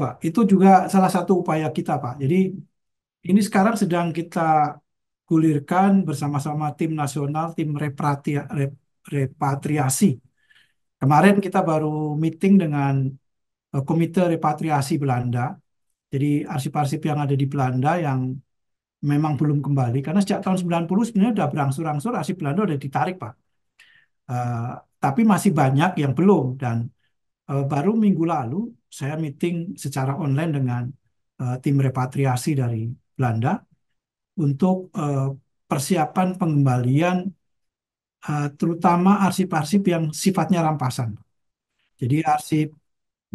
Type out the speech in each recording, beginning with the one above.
Pak. Itu juga salah satu upaya kita, Pak. Jadi ini sekarang sedang kita gulirkan bersama-sama tim nasional, tim repatria, rep, repatriasi. Kemarin kita baru meeting dengan eh, Komite Repatriasi Belanda. Jadi arsip-arsip yang ada di Belanda yang memang belum kembali. Karena sejak tahun 90 sebenarnya sudah berangsur-angsur arsip Belanda sudah ditarik, Pak. Uh, tapi masih banyak yang belum. Dan Eh, baru minggu lalu saya meeting secara online dengan eh, tim repatriasi dari Belanda untuk eh, persiapan pengembalian terutama arsip-arsip yang sifatnya rampasan. Jadi arsip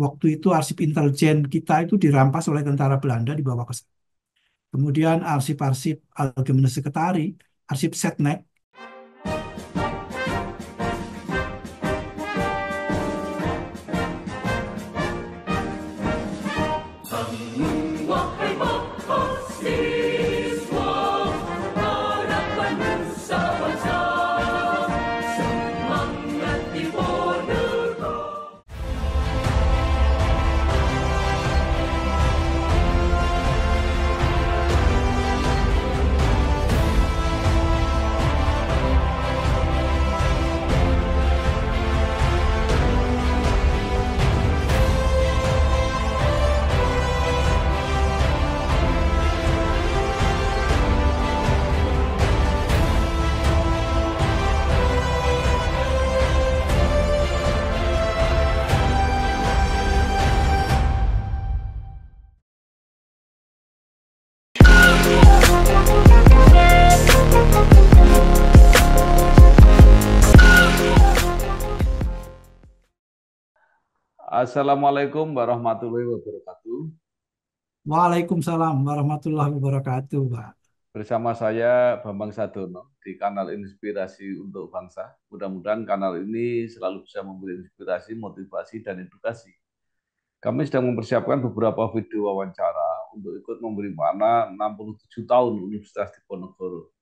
waktu itu arsip intelijen kita itu dirampas oleh tentara Belanda di bawah sana. Kemudian arsip-arsip Algemene Sekretari, arsip Setnek Assalamualaikum warahmatullahi wabarakatuh. Waalaikumsalam warahmatullahi wabarakatuh, Pak. Bersama saya Bambang Sadono di kanal Inspirasi untuk Bangsa. Mudah-mudahan kanal ini selalu bisa memberi inspirasi, motivasi, dan edukasi. Kami sedang mempersiapkan beberapa video wawancara untuk ikut memberi makna 67 tahun Universitas Diponegoro.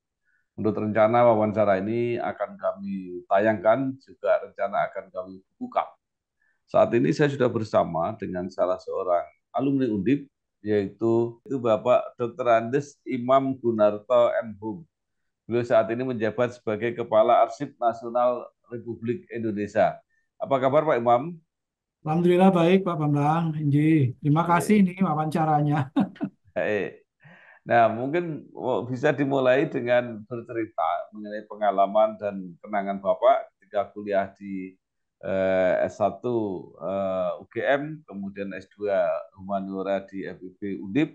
Untuk rencana wawancara ini akan kami tayangkan, juga rencana akan kami buka saat ini saya sudah bersama dengan salah seorang alumni Undip, yaitu itu Bapak Dr. Andes Imam Gunarto M. Beliau saat ini menjabat sebagai Kepala Arsip Nasional Republik Indonesia. Apa kabar Pak Imam? Alhamdulillah baik Pak Bambang. Inji. Terima kasih ini wawancaranya. Baik. Nah, mungkin bisa dimulai dengan bercerita mengenai pengalaman dan kenangan Bapak ketika kuliah di eh, S1 eh, UGM, kemudian S2 Humaniora di FIB Undip,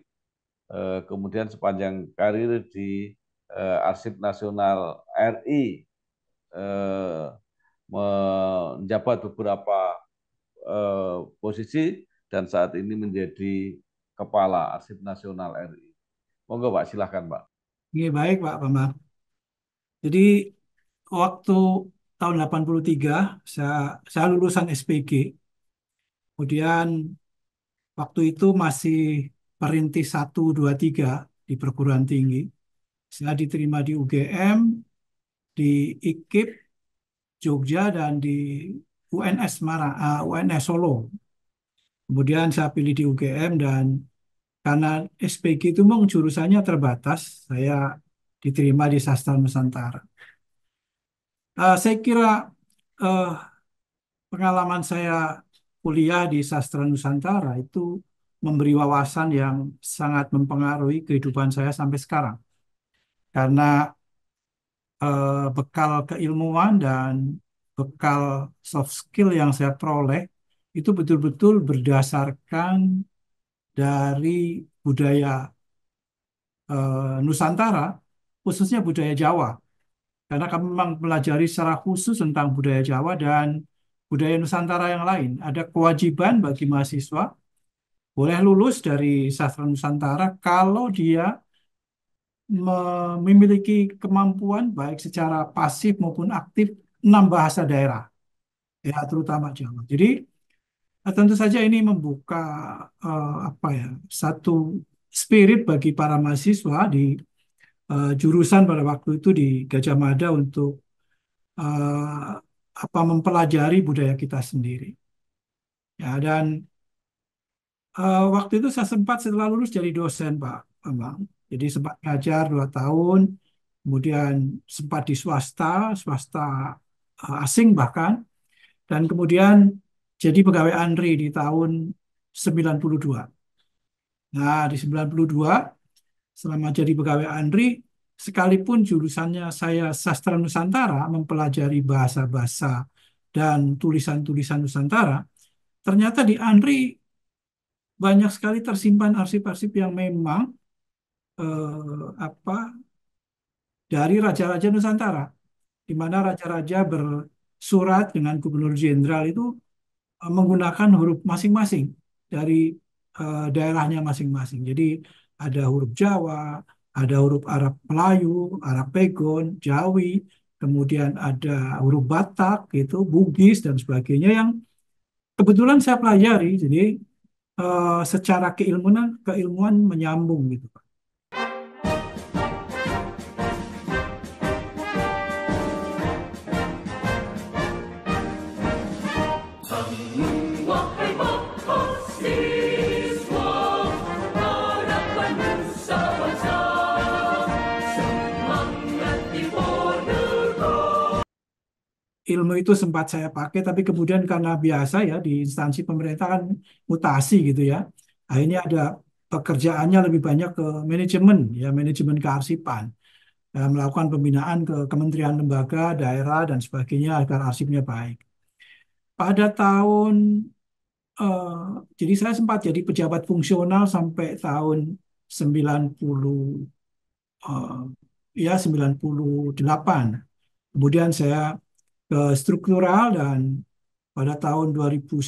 eh, kemudian sepanjang karir di eh, Arsip Nasional RI eh, menjabat beberapa eh, posisi dan saat ini menjadi Kepala Arsip Nasional RI. Monggo Pak, silahkan Pak. Iya baik Pak Bambang. Jadi waktu tahun 83 saya saya lulusan SPG. Kemudian waktu itu masih perintis 1 2 3 di perguruan tinggi. Saya diterima di UGM, di IKIP Jogja dan di UNS Mara, uh, eh, UNS Solo. Kemudian saya pilih di UGM dan karena SPG itu mong jurusannya terbatas, saya diterima di sastra Nusantara. Uh, saya kira uh, pengalaman saya kuliah di sastra Nusantara itu memberi wawasan yang sangat mempengaruhi kehidupan saya sampai sekarang. Karena uh, bekal keilmuan dan bekal soft skill yang saya peroleh itu betul-betul berdasarkan dari budaya uh, Nusantara, khususnya budaya Jawa karena kami memang pelajari secara khusus tentang budaya Jawa dan budaya Nusantara yang lain. Ada kewajiban bagi mahasiswa boleh lulus dari sastra Nusantara kalau dia memiliki kemampuan baik secara pasif maupun aktif enam bahasa daerah ya terutama Jawa. Jadi eh, tentu saja ini membuka uh, apa ya satu spirit bagi para mahasiswa di uh, jurusan pada waktu itu di Gajah Mada untuk uh, apa mempelajari budaya kita sendiri. Ya, dan uh, waktu itu saya sempat setelah lulus jadi dosen, Pak Bambang. Jadi sempat ngajar dua tahun, kemudian sempat di swasta, swasta uh, asing bahkan, dan kemudian jadi pegawai Andri di tahun 92. Nah, di 92 selama jadi pegawai Andri, sekalipun jurusannya saya sastra Nusantara, mempelajari bahasa-bahasa dan tulisan-tulisan Nusantara, ternyata di Andri banyak sekali tersimpan arsip-arsip yang memang eh, apa dari raja-raja Nusantara, di mana raja-raja bersurat dengan gubernur jenderal itu eh, menggunakan huruf masing-masing dari eh, daerahnya masing-masing. Jadi ada huruf Jawa, ada huruf Arab Melayu, Arab Pegon, Jawi, kemudian ada huruf Batak, gitu, Bugis dan sebagainya yang kebetulan saya pelajari. Jadi uh, secara keilmuan keilmuan menyambung gitu, Pak. ilmu itu sempat saya pakai tapi kemudian karena biasa ya di instansi pemerintah kan mutasi gitu ya akhirnya ada pekerjaannya lebih banyak ke manajemen ya manajemen kearsipan ya, melakukan pembinaan ke kementerian lembaga daerah dan sebagainya agar arsipnya baik pada tahun uh, jadi saya sempat jadi pejabat fungsional sampai tahun 90 uh, eh, ya 98 kemudian saya struktural dan pada tahun 2009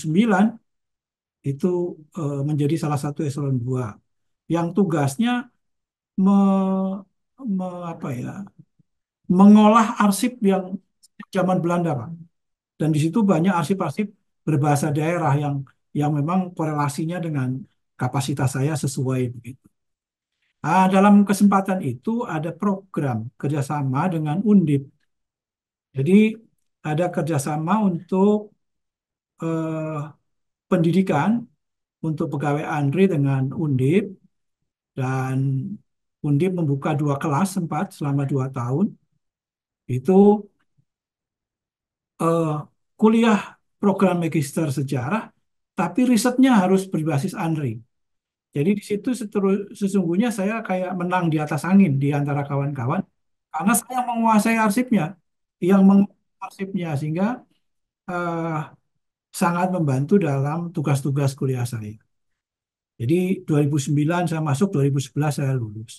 itu e, menjadi salah satu eselon 2 yang tugasnya me, me, apa ya mengolah arsip yang zaman Belanda Pak. Dan di situ banyak arsip-arsip berbahasa daerah yang yang memang korelasinya dengan kapasitas saya sesuai begitu. Ah, dalam kesempatan itu ada program kerjasama dengan Undip. Jadi ada kerjasama untuk eh, pendidikan untuk pegawai Andri dengan Undip dan Undip membuka dua kelas sempat selama dua tahun itu eh, kuliah program magister sejarah tapi risetnya harus berbasis Andri. Jadi di situ sesungguhnya saya kayak menang di atas angin di antara kawan-kawan karena saya menguasai arsipnya yang arsipnya sehingga uh, sangat membantu dalam tugas-tugas kuliah saya. Jadi 2009 saya masuk, 2011 saya lulus.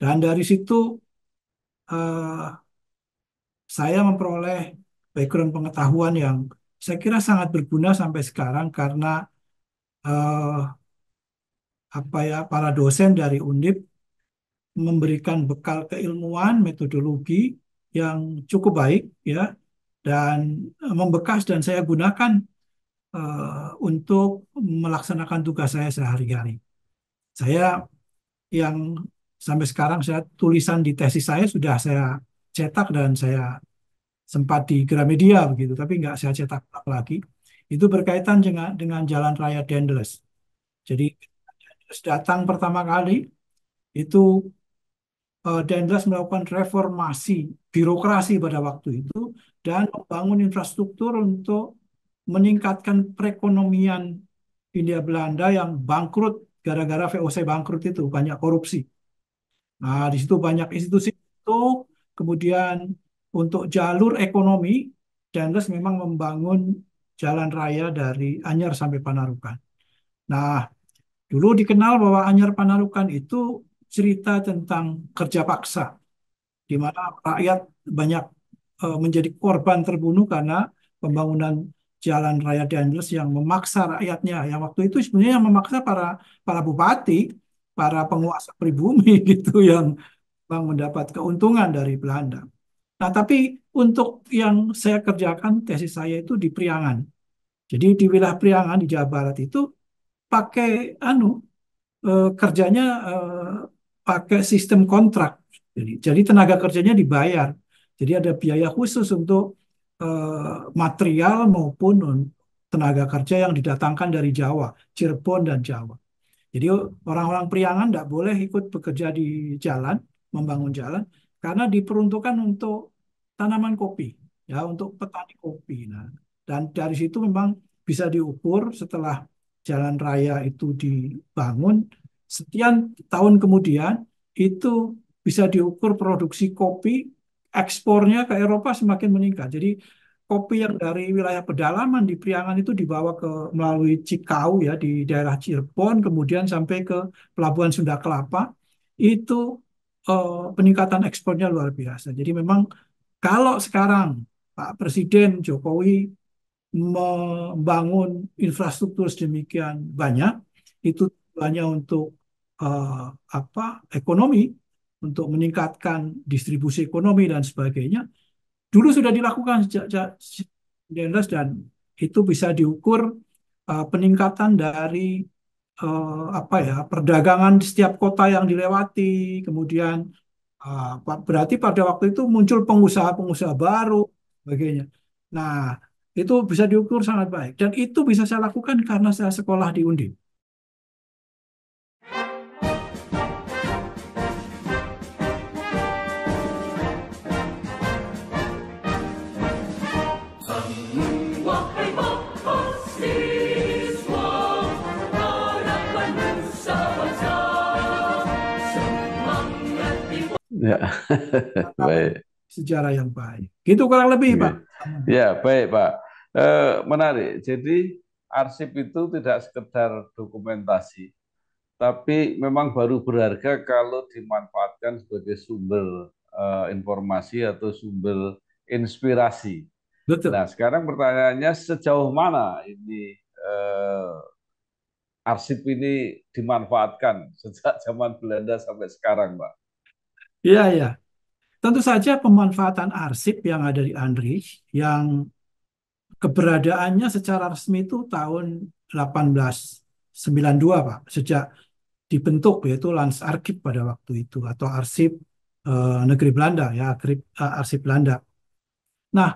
Dan dari situ uh, saya memperoleh background pengetahuan yang saya kira sangat berguna sampai sekarang karena uh, apa ya para dosen dari Undip memberikan bekal keilmuan metodologi yang cukup baik ya dan eh, membekas dan saya gunakan uh, untuk melaksanakan tugas saya sehari-hari. Saya yang sampai sekarang saya tulisan di tesis saya sudah saya cetak dan saya sempat di Gramedia begitu, tapi nggak saya cetak lagi. Itu berkaitan dengan, dengan Jalan Raya Dendles. Jadi Dendles datang pertama kali itu uh, eh, Dendles melakukan reformasi birokrasi pada waktu itu dan membangun infrastruktur untuk meningkatkan perekonomian India Belanda yang bangkrut gara-gara VOC bangkrut itu banyak korupsi. Nah, di situ banyak institusi itu kemudian untuk jalur ekonomi Dangles memang membangun jalan raya dari Anyer sampai Panarukan. Nah, dulu dikenal bahwa Anyer Panarukan itu cerita tentang kerja paksa di mana rakyat banyak uh, menjadi korban terbunuh karena pembangunan jalan raya Dendels yang memaksa rakyatnya. Yang waktu itu sebenarnya yang memaksa para para bupati, para penguasa pribumi gitu yang bang mendapat keuntungan dari Belanda. Nah, tapi untuk yang saya kerjakan tesis saya itu di Priangan. Jadi di wilayah Priangan di Jawa Barat itu pakai anu eh, kerjanya eh, pakai sistem kontrak jadi, jadi tenaga kerjanya dibayar. Jadi ada biaya khusus untuk uh, material maupun tenaga kerja yang didatangkan dari Jawa, Cirebon dan Jawa. Jadi orang-orang Priangan tidak boleh ikut bekerja di jalan, membangun jalan, karena diperuntukkan untuk tanaman kopi, ya untuk petani kopi. Nah, dan dari situ memang bisa diukur setelah jalan raya itu dibangun, sekian tahun kemudian itu bisa diukur produksi kopi ekspornya ke Eropa semakin meningkat. Jadi kopi yang dari wilayah pedalaman di Priangan itu dibawa ke melalui Cikau ya di daerah Cirebon kemudian sampai ke pelabuhan Sunda Kelapa itu eh, peningkatan ekspornya luar biasa. Jadi memang kalau sekarang Pak Presiden Jokowi membangun infrastruktur sedemikian banyak itu banyak untuk eh, apa ekonomi untuk meningkatkan distribusi ekonomi dan sebagainya, dulu sudah dilakukan sejak 19 dan itu bisa diukur uh, peningkatan dari uh, apa ya perdagangan di setiap kota yang dilewati, kemudian uh, berarti pada waktu itu muncul pengusaha-pengusaha baru, sebagainya. Nah, itu bisa diukur sangat baik dan itu bisa saya lakukan karena saya sekolah di Undip. Ya. baik. Sejarah yang baik. Gitu kurang lebih, iya. Pak. Ya, baik, Pak. E, menarik. Jadi arsip itu tidak sekedar dokumentasi, tapi memang baru berharga kalau dimanfaatkan sebagai sumber e, informasi atau sumber inspirasi. Betul. Nah, sekarang pertanyaannya sejauh mana ini e, arsip ini dimanfaatkan sejak zaman Belanda sampai sekarang, Pak? Iya, iya. Tentu saja pemanfaatan arsip yang ada di Andri, yang keberadaannya secara resmi itu tahun 1892, Pak. Sejak dibentuk yaitu Landsarkiv pada waktu itu atau arsip eh, negeri Belanda ya, arsip, eh, arsip Belanda. Nah,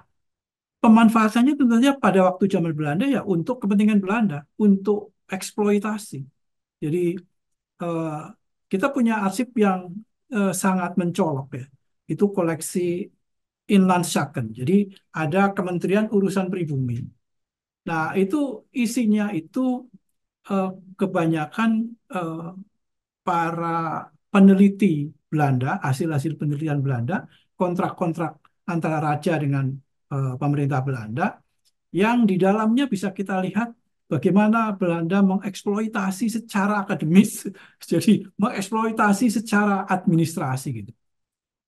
pemanfaatannya tentunya pada waktu zaman Belanda ya untuk kepentingan Belanda, untuk eksploitasi. Jadi eh, kita punya arsip yang uh, sangat mencolok ya. Itu koleksi inland Shaken. Jadi ada Kementerian Urusan Pribumi. Nah, itu isinya itu uh, kebanyakan uh, para peneliti Belanda, hasil-hasil penelitian Belanda, kontrak-kontrak antara raja dengan pemerintah Belanda yang di dalamnya bisa kita lihat bagaimana Belanda mengeksploitasi secara akademis, jadi mengeksploitasi secara administrasi gitu.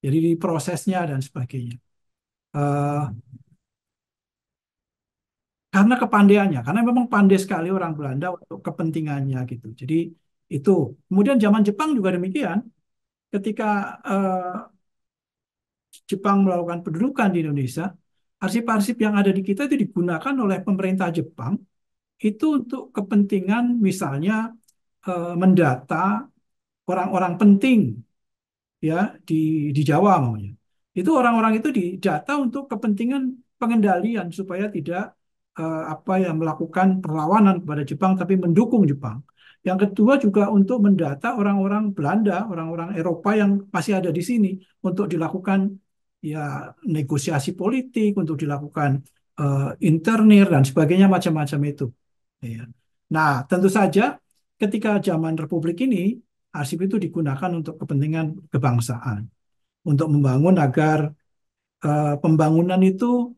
Jadi di prosesnya dan sebagainya. Uh, karena kepandaiannya, karena memang pandai sekali orang Belanda untuk kepentingannya gitu. Jadi itu. Kemudian zaman Jepang juga demikian. Ketika uh, Jepang melakukan pendudukan di Indonesia, arsip-arsip yang ada di kita itu digunakan oleh pemerintah Jepang itu untuk kepentingan misalnya eh, mendata orang-orang penting ya di di Jawa maunya. Itu orang-orang itu didata untuk kepentingan pengendalian supaya tidak eh, apa yang melakukan perlawanan kepada Jepang tapi mendukung Jepang. Yang kedua juga untuk mendata orang-orang Belanda, orang-orang Eropa yang masih ada di sini untuk dilakukan ya negosiasi politik, untuk dilakukan uh, internir dan sebagainya macam-macam itu. Ya. Nah, tentu saja ketika zaman Republik ini, arsip itu digunakan untuk kepentingan kebangsaan, untuk membangun agar uh, pembangunan itu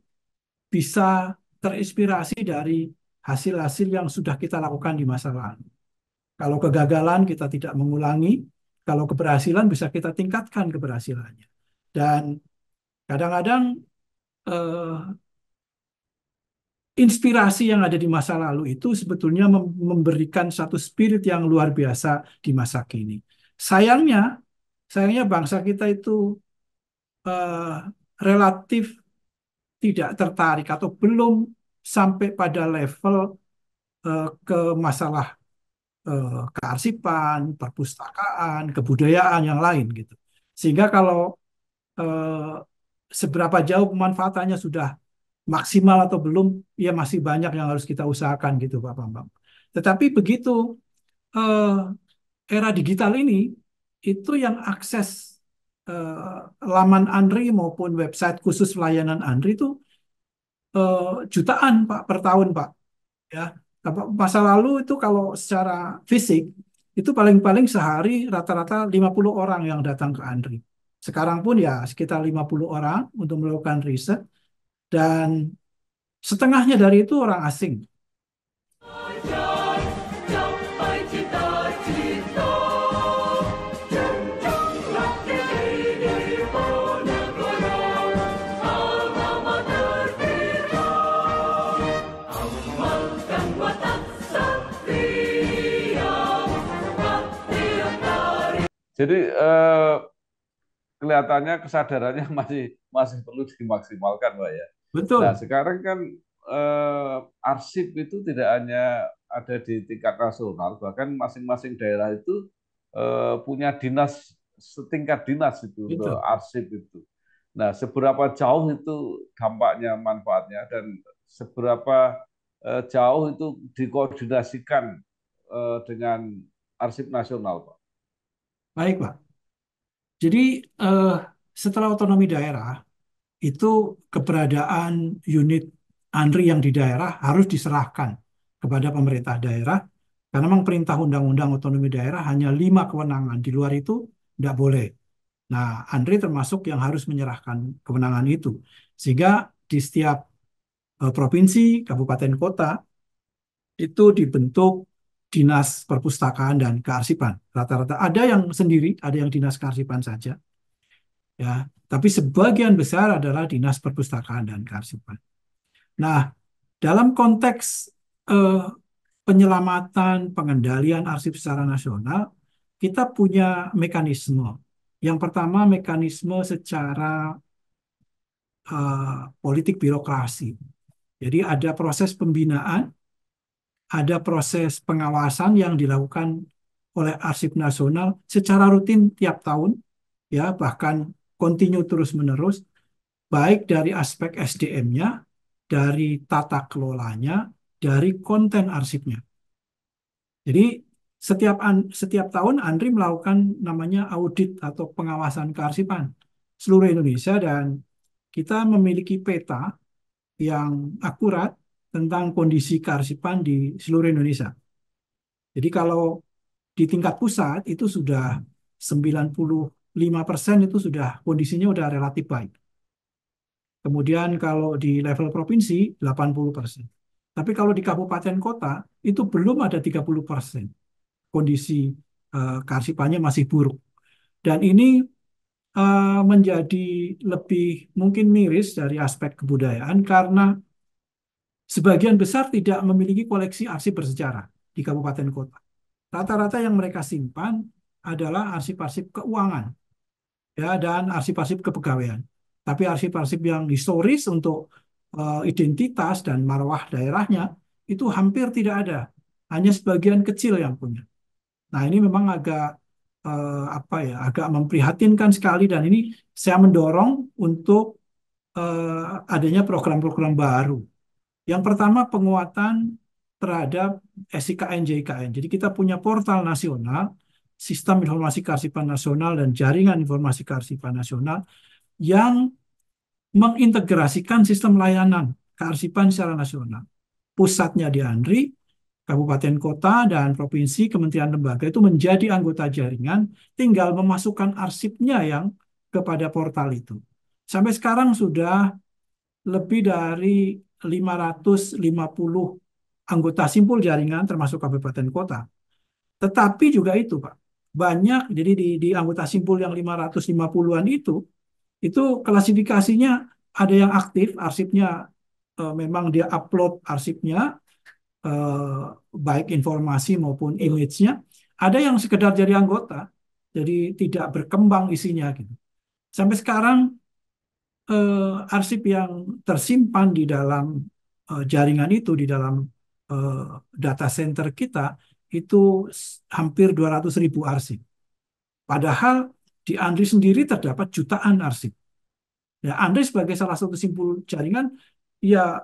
bisa terinspirasi dari hasil-hasil yang sudah kita lakukan di masa lalu. Kalau kegagalan kita tidak mengulangi, kalau keberhasilan bisa kita tingkatkan keberhasilannya. Dan kadang-kadang eh, inspirasi yang ada di masa lalu itu sebetulnya memberikan satu spirit yang luar biasa di masa kini. Sayangnya, sayangnya bangsa kita itu uh, relatif tidak tertarik atau belum sampai pada level uh, ke masalah uh, kearsipan, perpustakaan, kebudayaan yang lain gitu. Sehingga kalau uh, seberapa jauh pemanfaatannya sudah maksimal atau belum ya masih banyak yang harus kita usahakan gitu Pak Bambang. Tetapi begitu uh, era digital ini itu yang akses uh, laman Andri maupun website khusus layanan Andri itu uh, jutaan Pak per tahun Pak. Ya, nah, masa lalu itu kalau secara fisik itu paling-paling sehari rata-rata 50 orang yang datang ke Andri. Sekarang pun ya sekitar 50 orang untuk melakukan riset dan setengahnya dari itu orang asing. Jadi eh, kelihatannya kesadarannya masih masih perlu dimaksimalkan, Pak ya. Betul. Nah, sekarang kan eh, arsip itu tidak hanya ada di tingkat nasional, bahkan masing-masing daerah itu eh, punya dinas setingkat dinas itu untuk arsip itu. Nah, seberapa jauh itu dampaknya, manfaatnya, dan seberapa eh, jauh itu dikoordinasikan eh, dengan arsip nasional, Pak? Baik, Pak. Jadi eh, setelah otonomi daerah, itu keberadaan unit ANRI yang di daerah harus diserahkan kepada pemerintah daerah karena memang perintah undang-undang otonomi daerah hanya lima kewenangan di luar itu tidak boleh. Nah, ANRI termasuk yang harus menyerahkan kewenangan itu sehingga di setiap e, provinsi, kabupaten, kota itu dibentuk dinas perpustakaan dan kearsipan. Rata-rata ada yang sendiri, ada yang dinas kearsipan saja. Ya, tapi sebagian besar adalah dinas perpustakaan dan kearsipan. Nah, dalam konteks eh, penyelamatan, pengendalian arsip secara nasional, kita punya mekanisme. Yang pertama, mekanisme secara eh, politik birokrasi. Jadi ada proses pembinaan, ada proses pengawasan yang dilakukan oleh Arsip Nasional secara rutin tiap tahun, ya bahkan continue terus-menerus, baik dari aspek SDM-nya, dari tata kelolanya, dari konten arsipnya. Jadi setiap setiap tahun Andri melakukan namanya audit atau pengawasan kearsipan seluruh Indonesia dan kita memiliki peta yang akurat tentang kondisi kearsipan di seluruh Indonesia. Jadi kalau di tingkat pusat itu sudah 90 5% itu sudah kondisinya sudah relatif baik. Kemudian kalau di level provinsi 80%. Tapi kalau di kabupaten kota itu belum ada 30% kondisi uh, karsipannya masih buruk. Dan ini uh, menjadi lebih mungkin miris dari aspek kebudayaan karena sebagian besar tidak memiliki koleksi arsip bersejarah di kabupaten kota. Rata-rata yang mereka simpan adalah arsip-arsip keuangan ya dan arsip-arsip kepegawaian. Tapi arsip-arsip yang historis untuk uh, identitas dan marwah daerahnya itu hampir tidak ada, hanya sebagian kecil yang punya. Nah ini memang agak uh, apa ya, agak memprihatinkan sekali dan ini saya mendorong untuk uh, adanya program-program baru. Yang pertama penguatan terhadap SIKN JKN. Jadi kita punya portal nasional Sistem Informasi Kearsipan Nasional dan Jaringan Informasi Kearsipan Nasional yang mengintegrasikan sistem layanan kearsipan secara nasional. Pusatnya di ANRI, kabupaten kota dan provinsi, kementerian lembaga itu menjadi anggota jaringan, tinggal memasukkan arsipnya yang kepada portal itu. Sampai sekarang sudah lebih dari 550 anggota simpul jaringan termasuk kabupaten kota. Tetapi juga itu, Pak banyak jadi di, di anggota simpul yang 550-an itu itu klasifikasinya ada yang aktif arsipnya e, memang dia upload arsipnya e, baik informasi maupun image-nya ada yang sekedar jadi anggota jadi tidak berkembang isinya gitu sampai sekarang e, arsip yang tersimpan di dalam e, jaringan itu di dalam e, data center kita itu hampir 200 ribu arsip. Padahal di Andri sendiri terdapat jutaan arsip. Ya, Andri sebagai salah satu simpul jaringan, ya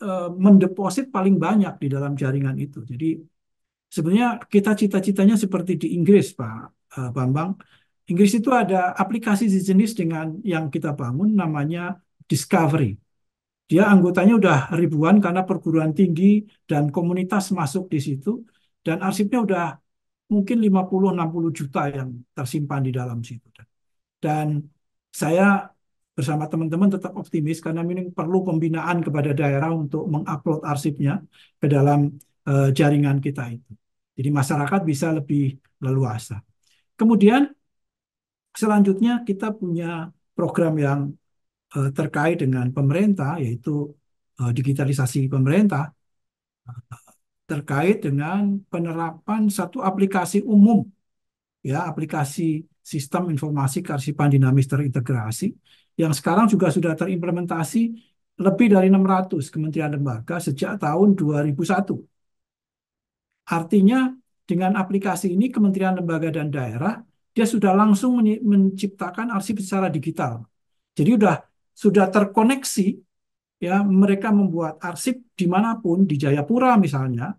e, mendeposit paling banyak di dalam jaringan itu. Jadi sebenarnya kita cita-citanya seperti di Inggris, Pak e, Bambang. Inggris itu ada aplikasi sejenis dengan yang kita bangun namanya Discovery. Dia anggotanya udah ribuan karena perguruan tinggi dan komunitas masuk di situ dan arsipnya udah mungkin 50-60 juta yang tersimpan di dalam situ. Dan saya bersama teman-teman tetap optimis karena ini perlu pembinaan kepada daerah untuk mengupload arsipnya ke dalam uh, jaringan kita itu. Jadi masyarakat bisa lebih leluasa. Kemudian selanjutnya kita punya program yang uh, terkait dengan pemerintah yaitu uh, digitalisasi pemerintah. Uh, terkait dengan penerapan satu aplikasi umum ya aplikasi sistem informasi karsipan dinamis terintegrasi yang sekarang juga sudah terimplementasi lebih dari 600 kementerian lembaga sejak tahun 2001. Artinya dengan aplikasi ini kementerian lembaga dan daerah dia sudah langsung menciptakan arsip secara digital. Jadi sudah sudah terkoneksi ya mereka membuat arsip dimanapun di Jayapura misalnya,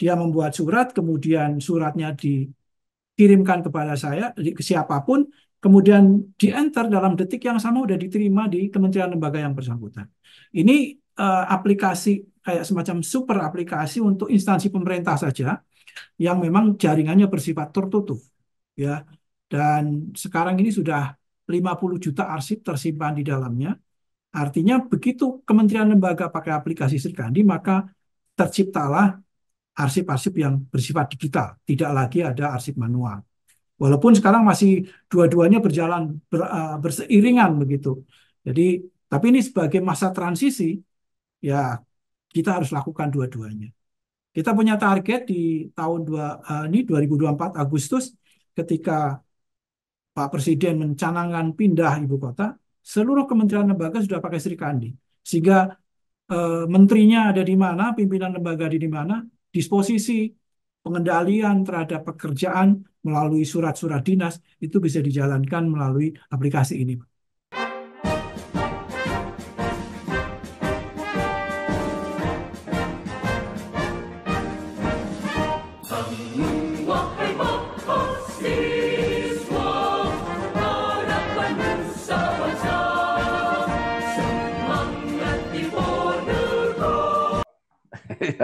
dia membuat surat, kemudian suratnya dikirimkan kepada saya, ke siapapun, kemudian enter dalam detik yang sama sudah diterima di kementerian lembaga yang bersangkutan. Ini uh, aplikasi kayak semacam super aplikasi untuk instansi pemerintah saja yang memang jaringannya bersifat tertutup, ya. Dan sekarang ini sudah 50 juta arsip tersimpan di dalamnya. Artinya begitu kementerian lembaga pakai aplikasi Sri Kandi maka terciptalah arsip-arsip yang bersifat digital, tidak lagi ada arsip manual. Walaupun sekarang masih dua-duanya berjalan ber, uh, berseiringan begitu. Jadi, tapi ini sebagai masa transisi, ya kita harus lakukan dua-duanya. Kita punya target di tahun dua, uh, ini 2024 Agustus ketika Pak Presiden mencanangkan pindah ibu kota, seluruh kementerian lembaga sudah pakai Sri Kandi. Sehingga eh, menterinya ada di mana, pimpinan lembaga ada di mana, disposisi pengendalian terhadap pekerjaan melalui surat-surat dinas itu bisa dijalankan melalui aplikasi ini, Pak.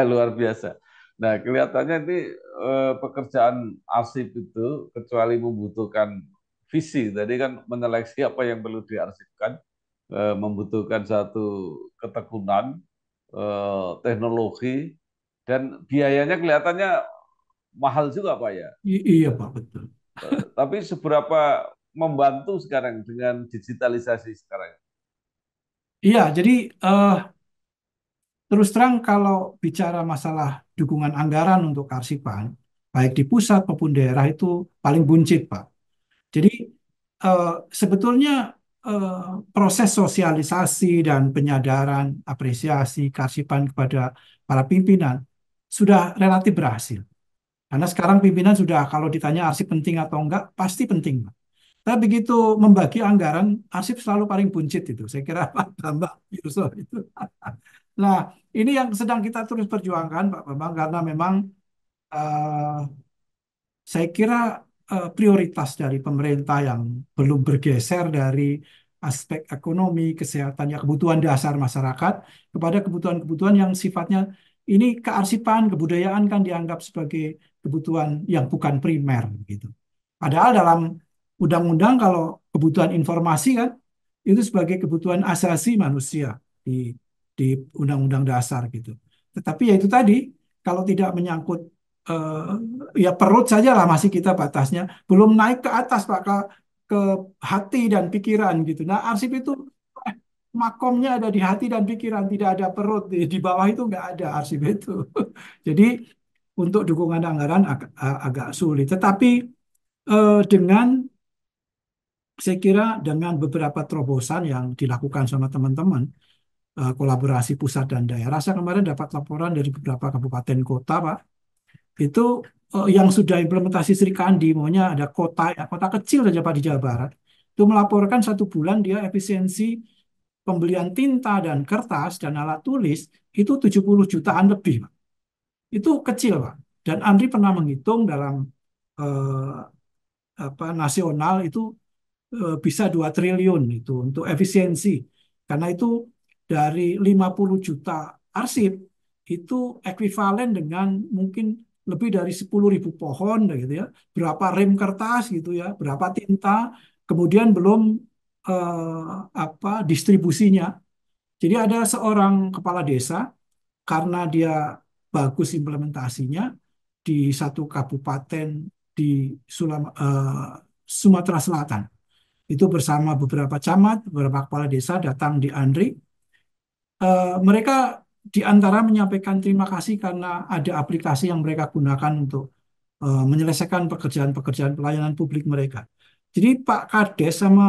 luar biasa. Nah, kelihatannya ini eh, pekerjaan arsip itu kecuali membutuhkan visi. Tadi kan menyeleksi apa yang perlu diarsipkan, eh, membutuhkan satu ketekunan, eh, teknologi, dan biayanya kelihatannya mahal juga, Pak ya. I iya, Pak, betul. tapi seberapa membantu sekarang dengan digitalisasi sekarang? Iya, jadi uh, Terus terang kalau bicara masalah dukungan anggaran untuk karsipan, baik di pusat maupun daerah itu paling buncit, Pak. Jadi eh, sebetulnya eh, proses sosialisasi dan penyadaran apresiasi karsipan kepada para pimpinan sudah relatif berhasil. Karena sekarang pimpinan sudah kalau ditanya arsip penting atau enggak, pasti penting, Pak. Tapi begitu membagi anggaran, arsip selalu paling buncit itu. Saya kira Pak Bambang Yusuf itu Nah, ini yang sedang kita terus perjuangkan, Pak Bambang, karena memang uh, saya kira uh, prioritas dari pemerintah yang belum bergeser dari aspek ekonomi, kesehatan, ya kebutuhan dasar masyarakat kepada kebutuhan-kebutuhan yang sifatnya ini kearsipan, kebudayaan kan dianggap sebagai kebutuhan yang bukan primer gitu. Padahal dalam undang-undang kalau kebutuhan informasi kan itu sebagai kebutuhan asasi manusia di di undang-undang dasar gitu. Tetapi ya itu tadi kalau tidak menyangkut uh, ya perut saja lah masih kita batasnya, belum naik ke atas pak ke, ke hati dan pikiran gitu. Nah arsip itu eh, makomnya ada di hati dan pikiran, tidak ada perut di, di bawah itu nggak ada arsip itu. Jadi untuk dukungan anggaran agak, agak sulit. Tetapi uh, dengan saya kira dengan beberapa terobosan yang dilakukan sama teman-teman, Eh, kolaborasi pusat dan daerah. Saya kemarin dapat laporan dari beberapa kabupaten kota, Pak. Itu uh, yang sudah implementasi Sri Kandi, maunya ada kota, ya, kota kecil saja Pak di Jawa Barat. Itu melaporkan satu bulan dia efisiensi pembelian tinta dan kertas dan alat tulis itu 70 jutaan lebih, Pak. Itu kecil, Pak. Dan Andri pernah menghitung dalam eh, apa nasional itu eh, bisa 2 triliun itu untuk efisiensi. Karena itu dari 50 juta arsip itu ekuivalen dengan mungkin lebih dari ribu pohon gitu ya. Berapa rem kertas gitu ya, berapa tinta, kemudian belum eh, apa distribusinya. Jadi ada seorang kepala desa karena dia bagus implementasinya di satu kabupaten di Sulam, eh, Sumatera Selatan. Itu bersama beberapa camat, beberapa kepala desa datang di Andri uh, mereka di antara menyampaikan terima kasih karena ada aplikasi yang mereka gunakan untuk uh, menyelesaikan pekerjaan-pekerjaan pelayanan publik mereka. Jadi Pak Kades sama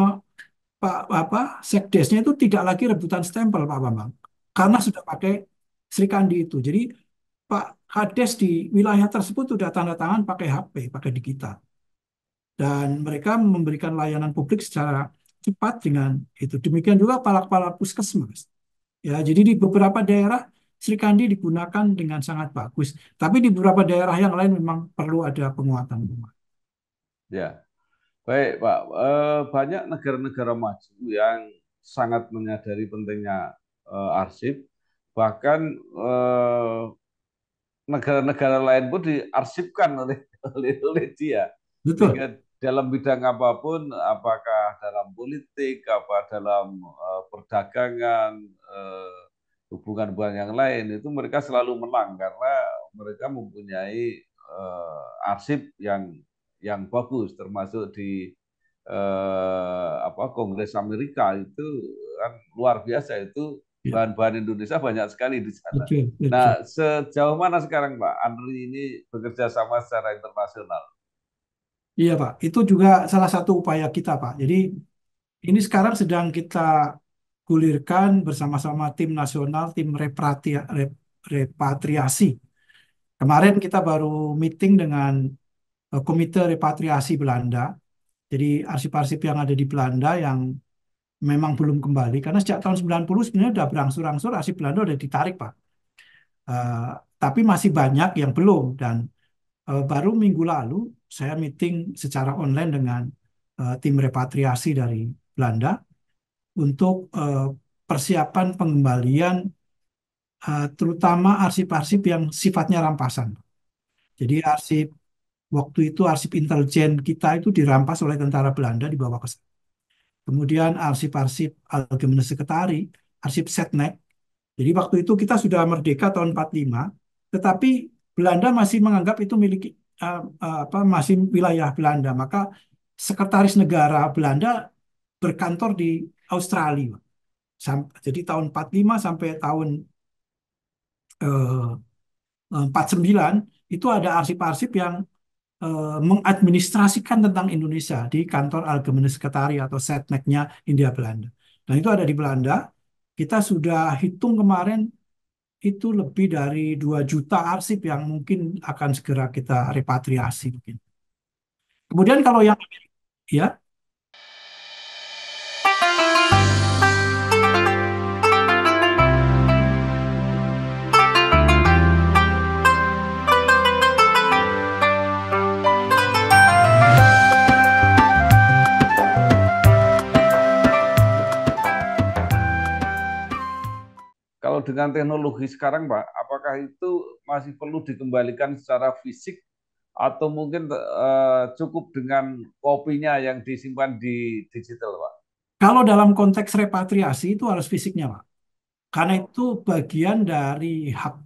Pak apa Sekdesnya itu tidak lagi rebutan stempel Pak Bambang karena sudah pakai Srikandi itu. Jadi Pak Kades di wilayah tersebut sudah tanda tangan pakai HP, pakai digital. Dan mereka memberikan layanan publik secara cepat dengan itu. Demikian juga para kepala puskesmas Ya, jadi di beberapa daerah Sri Kandi digunakan dengan sangat bagus, tapi di beberapa daerah yang lain memang perlu ada penguatan rumah. Ya, baik Pak. Eh, banyak negara-negara maju yang sangat menyadari pentingnya eh, arsip, bahkan eh, negara-negara lain pun diarsipkan oleh oleh, oleh dia. Betul. Dengan dalam bidang apapun, apakah dalam politik, apa dalam uh, perdagangan, uh, eh, hubungan hubungan yang lain, itu mereka selalu menang karena mereka mempunyai uh, arsip yang yang bagus, termasuk di uh, apa Kongres Amerika itu kan luar biasa itu iya. bahan-bahan Indonesia banyak sekali di sana. Betul, betul. Nah, sejauh mana sekarang Pak Andri ini bekerja sama secara internasional? Iya Pak, itu juga salah satu upaya kita Pak. Jadi ini sekarang sedang kita gulirkan bersama-sama tim nasional, tim repatria- rep- repatriasi. Kemarin kita baru meeting dengan eh, Komite Repatriasi Belanda. Jadi arsip-arsip yang ada di Belanda yang memang belum kembali. Karena sejak tahun 90 sebenarnya sudah berangsur-angsur arsip Belanda sudah ditarik Pak. Uh, tapi masih banyak yang belum dan Eh, baru minggu lalu saya meeting secara online dengan eh, tim repatriasi dari Belanda untuk eh, persiapan pengembalian terutama arsip-arsip yang sifatnya rampasan. Jadi arsip waktu itu arsip intelijen kita itu dirampas oleh tentara Belanda di bawah sana. Kemudian arsip-arsip Algemene Sekretari, arsip Setnek. Jadi waktu itu kita sudah merdeka tahun 45, tetapi Belanda masih menganggap itu miliki uh, eh, eh, apa masih wilayah Belanda, maka sekretaris negara Belanda berkantor di Australia. Sam, jadi tahun 45 sampai tahun eh, uh, 49 itu ada arsip-arsip yang uh, mengadministrasikan tentang Indonesia di kantor Algemene Sekretari atau setneknya India Belanda. Dan itu ada di Belanda. Kita sudah hitung kemarin itu lebih dari 2 juta arsip yang mungkin akan segera kita repatriasi mungkin. Kemudian kalau yang ya dengan teknologi sekarang, Pak, apakah itu masih perlu dikembalikan secara fisik atau mungkin uh, cukup dengan kopinya yang disimpan di digital, Pak? Kalau dalam konteks repatriasi itu harus fisiknya, Pak. Karena itu bagian dari hak,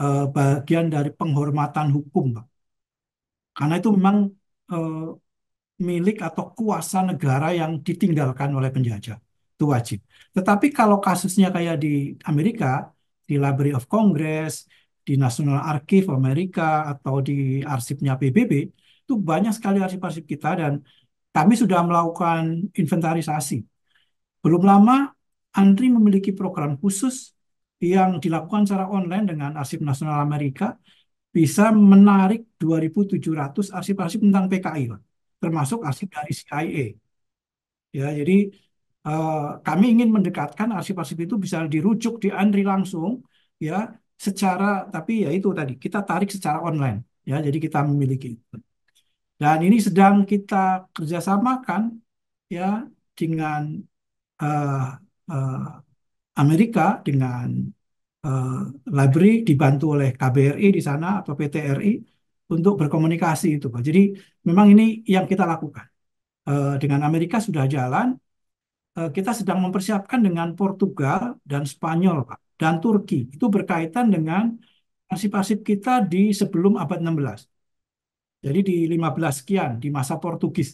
uh, bagian dari penghormatan hukum, Pak. Karena itu memang uh, milik atau kuasa negara yang ditinggalkan oleh penjajah itu wajib. Tetapi kalau kasusnya kayak di Amerika, di Library of Congress, di National Archive Amerika, atau di arsipnya PBB, itu banyak sekali arsip-arsip kita dan kami sudah melakukan inventarisasi. Belum lama, Andri memiliki program khusus yang dilakukan secara online dengan Arsip Nasional Amerika bisa menarik 2.700 arsip-arsip tentang PKI, termasuk arsip dari CIA. Ya, jadi Eh, kami ingin mendekatkan arsip-arsip itu bisa dirujuk di Andri langsung ya secara tapi ya itu tadi kita tarik secara online ya jadi kita memiliki itu. Dan ini sedang kita kerjasamakan ya dengan uh, uh, Amerika dengan uh, library dibantu oleh KBRI di sana atau PTRI untuk berkomunikasi itu Pak. Jadi memang ini yang kita lakukan. Uh, dengan Amerika sudah jalan, Eh, kita sedang mempersiapkan dengan Portugal dan Spanyol Pak, dan Turki. Itu berkaitan dengan pasif-pasif kita di sebelum abad 16. Jadi di 15 sekian di masa Portugis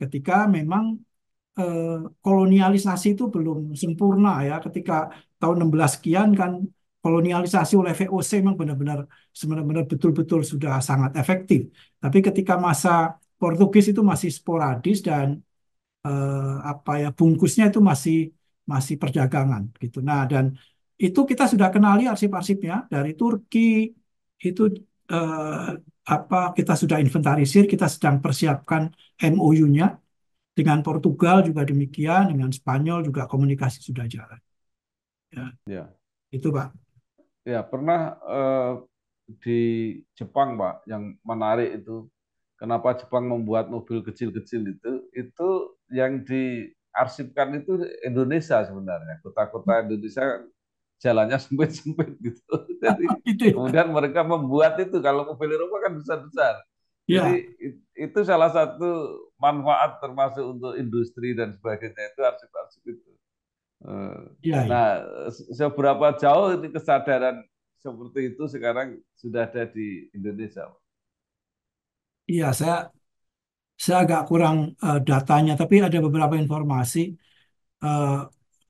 ketika memang eh, kolonialisasi itu belum sempurna ya ketika tahun 16 sekian kan kolonialisasi oleh VOC memang benar-benar benar-benar betul-betul sudah sangat efektif. Tapi ketika masa Portugis itu masih sporadis dan eh, apa ya bungkusnya itu masih masih perdagangan gitu. Nah dan itu kita sudah kenali arsip-arsipnya dari Turki itu eh, apa kita sudah inventarisir, kita sedang persiapkan MOU-nya dengan Portugal juga demikian, dengan Spanyol juga komunikasi sudah jalan. Ya. ya. Itu Pak. Ya pernah eh, di Jepang Pak yang menarik itu kenapa Jepang membuat mobil kecil-kecil itu itu yang diarsipkan itu Indonesia sebenarnya. Kota-kota hmm. Indonesia kan jalannya sempit-sempit gitu. Jadi gitu ya. kemudian mereka membuat itu kalau mobil Eropa kan besar-besar. Ya. Jadi itu salah satu manfaat termasuk untuk industri dan sebagainya itu arsip-arsip itu. Eh, ya, ya, nah, seberapa jauh ini kesadaran seperti itu sekarang sudah ada di Indonesia? Iya, saya saya agak kurang uh, datanya, tapi ada beberapa informasi uh,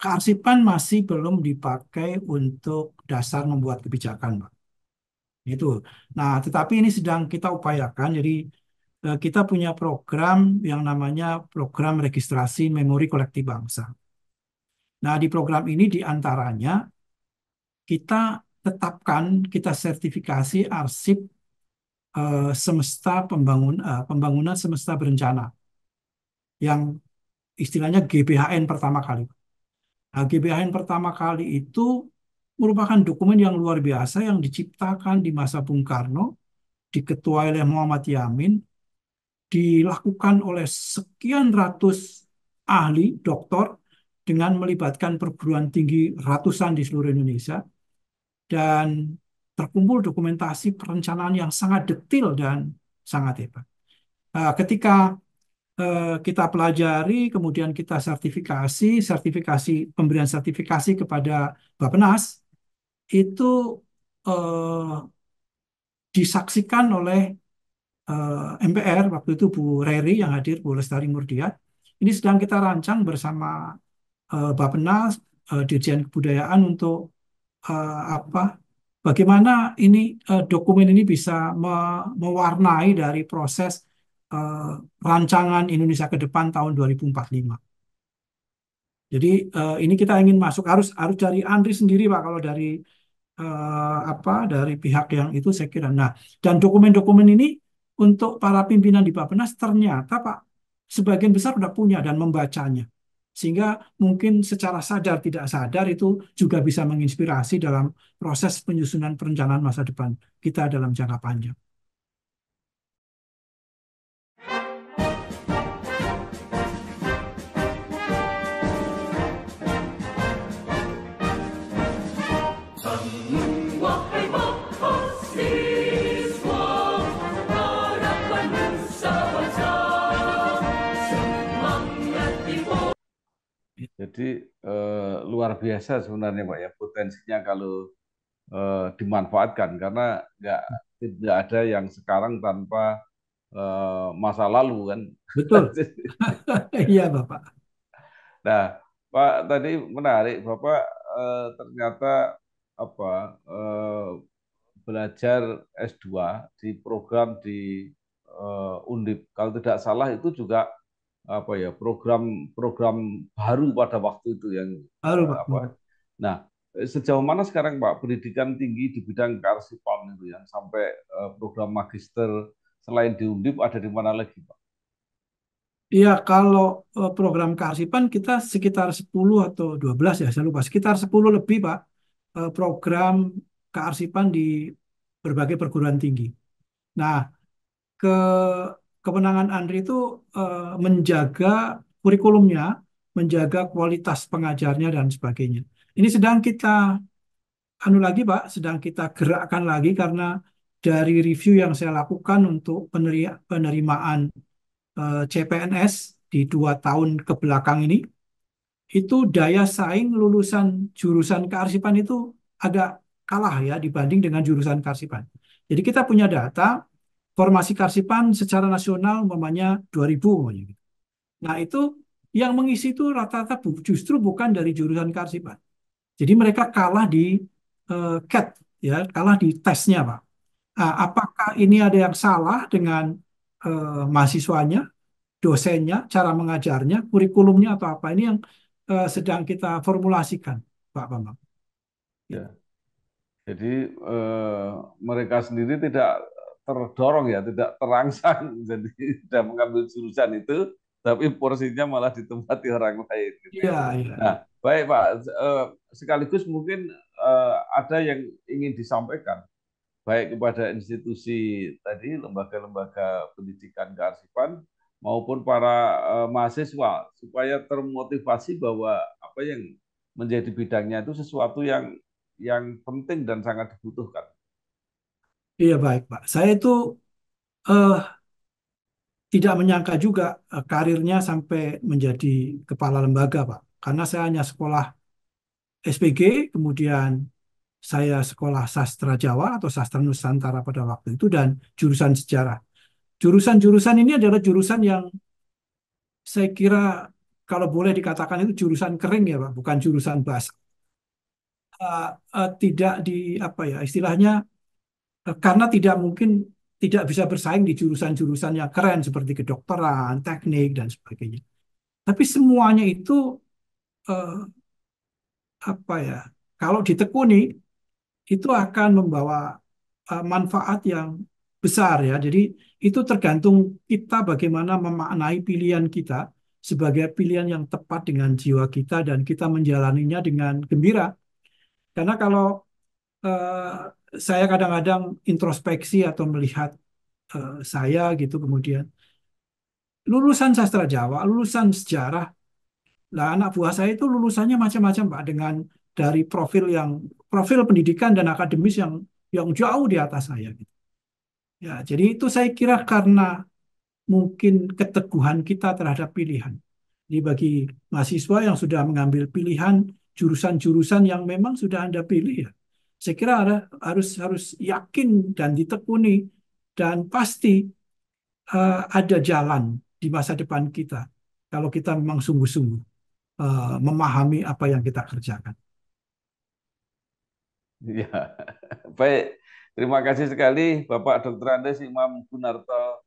kearsipan masih belum dipakai untuk dasar membuat kebijakan, Pak. Itu. Nah, tetapi ini sedang kita upayakan. Jadi uh, kita punya program yang namanya program registrasi memori kolektif bangsa. Nah, di program ini diantaranya kita tetapkan, kita sertifikasi arsip Eh, semesta pembangun uh, pembangunan semesta berencana yang istilahnya GBHN pertama kali. Nah, GBHN pertama kali itu merupakan dokumen yang luar biasa yang diciptakan di masa Bung Karno, diketuai oleh Muhammad Yamin, dilakukan oleh sekian ratus ahli doktor dengan melibatkan perguruan tinggi ratusan di seluruh Indonesia. Dan terkumpul dokumentasi perencanaan yang sangat detail dan sangat hebat. Nah, ketika eh, kita pelajari, kemudian kita sertifikasi, sertifikasi pemberian sertifikasi kepada Bappenas itu eh, disaksikan oleh eh, MPR waktu itu Bu Reri yang hadir Bu Lestari Murdiat. Ini sedang kita rancang bersama eh, Bappenas, eh, Dirjen Kebudayaan untuk eh, apa bagaimana ini uh, dokumen ini bisa me mewarnai dari proses uh, rancangan Indonesia ke depan tahun 2045. Jadi uh, ini kita ingin masuk harus harus dari Andri sendiri Pak kalau dari uh, apa dari pihak yang itu saya kira. Nah, dan dokumen-dokumen ini untuk para pimpinan di Bappenas ternyata Pak sebagian besar sudah punya dan membacanya sehingga mungkin secara sadar tidak sadar itu juga bisa menginspirasi dalam proses penyusunan perencanaan masa depan kita dalam jangka panjang. Jadi eh, luar biasa sebenarnya Pak ya potensinya kalau eh, dimanfaatkan karena nggak tidak ada yang sekarang tanpa eh, masa lalu kan. Betul. iya Bapak. Nah Pak tadi menarik Bapak eh, ternyata apa eh, belajar S2 di program di eh, Undip kalau tidak salah itu juga apa ya program-program baru pada waktu itu yang baru eh, apa. Nah, sejauh mana sekarang Pak pendidikan tinggi di bidang karsipan itu yang sampai eh, program magister selain di Undip ada di mana lagi Pak? Iya, kalau eh, program karsipan kita sekitar 10 atau 12 ya, saya lupa. Sekitar 10 lebih Pak program kearsipan di berbagai perguruan tinggi. Nah, ke kewenangan Andri itu uh, menjaga kurikulumnya, menjaga kualitas pengajarnya dan sebagainya. Ini sedang kita anu lagi Pak, sedang kita gerakkan lagi karena dari review yang saya lakukan untuk peneri penerimaan uh, eh, CPNS di dua tahun ke belakang ini, itu daya saing lulusan jurusan kearsipan itu agak kalah ya dibanding dengan jurusan kearsipan. Jadi kita punya data formasi karsipan secara nasional umpamanya 2000 ribu gitu. Nah, itu yang mengisi itu rata-rata justru bukan dari jurusan karsipan. Jadi mereka kalah di uh, CAT ya, kalah di tesnya, Pak. Nah, apakah ini ada yang salah dengan uh, mahasiswanya, dosennya, cara mengajarnya, kurikulumnya atau apa ini yang uh, sedang kita formulasikan, Pak Bambang. Ya. Jadi uh, mereka sendiri tidak terdorong ya, tidak terangsang jadi tidak mengambil jurusan itu, tapi porsinya malah ditempati orang lain. Gitu. Ya, Nah, baik Pak, eh, sekaligus mungkin eh, ada yang ingin disampaikan baik kepada institusi tadi lembaga-lembaga pendidikan kearsipan maupun para eh, mahasiswa supaya termotivasi bahwa apa yang menjadi bidangnya itu sesuatu yang yang penting dan sangat dibutuhkan. Iya baik Pak. Saya itu uh, tidak menyangka juga uh, karirnya sampai menjadi kepala lembaga Pak. Karena saya hanya sekolah SPG, kemudian saya sekolah sastra Jawa atau sastra Nusantara pada waktu itu dan jurusan sejarah. Jurusan-jurusan ini adalah jurusan yang saya kira kalau boleh dikatakan itu jurusan kering ya Pak, bukan jurusan bahasa. Uh, uh, eh, tidak di apa ya istilahnya karena tidak mungkin tidak bisa bersaing di jurusan-jurusan yang keren seperti kedokteran, teknik dan sebagainya. Tapi semuanya itu eh, apa ya? Kalau ditekuni itu akan membawa eh, manfaat yang besar ya. Jadi itu tergantung kita bagaimana memaknai pilihan kita sebagai pilihan yang tepat dengan jiwa kita dan kita menjalaninya dengan gembira. Karena kalau eh, saya kadang-kadang introspeksi atau melihat uh, saya gitu kemudian lulusan sastra Jawa, lulusan sejarah. Lah anak buah saya itu lulusannya macam-macam Pak dengan dari profil yang profil pendidikan dan akademis yang yang jauh di atas saya gitu. Ya, jadi itu saya kira karena mungkin keteguhan kita terhadap pilihan. Jadi bagi mahasiswa yang sudah mengambil pilihan jurusan-jurusan yang memang sudah Anda pilih ya saya kira harus harus yakin dan ditekuni dan pasti uh, ada jalan di masa depan kita kalau kita memang sungguh-sungguh uh, memahami apa yang kita kerjakan. Ya, baik. Terima kasih sekali Bapak Dr. Andes Imam Gunarto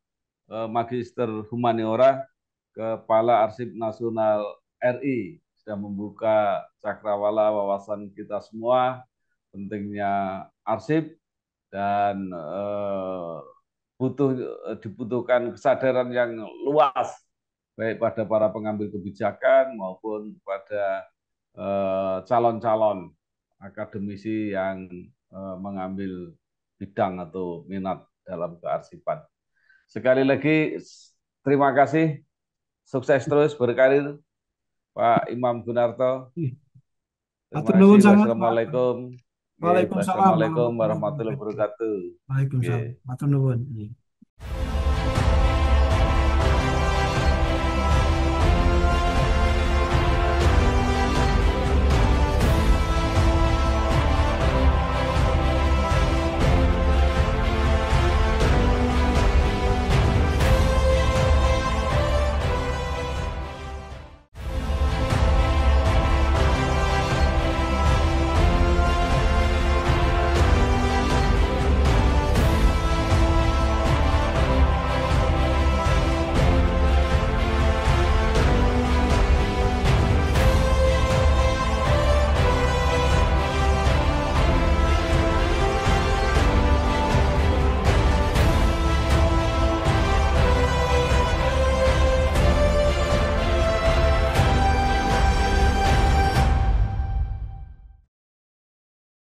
eh, Magister Humaniora Kepala Arsip Nasional RI sudah membuka cakrawala wawasan kita semua pentingnya arsip dan eh, butuh eh, dibutuhkan kesadaran yang luas baik pada para pengambil kebijakan maupun pada eh, calon-calon akademisi yang mengambil bidang atau minat dalam kearsipan. Sekali lagi terima kasih, sukses terus berkarir Pak Imam Gunarto. Iya. Terima kasih. Pak. Waalaikumsalam. Assalamualaikum warahmatullahi wabarakatuh. Waalaikumsalam. Matur nuwun.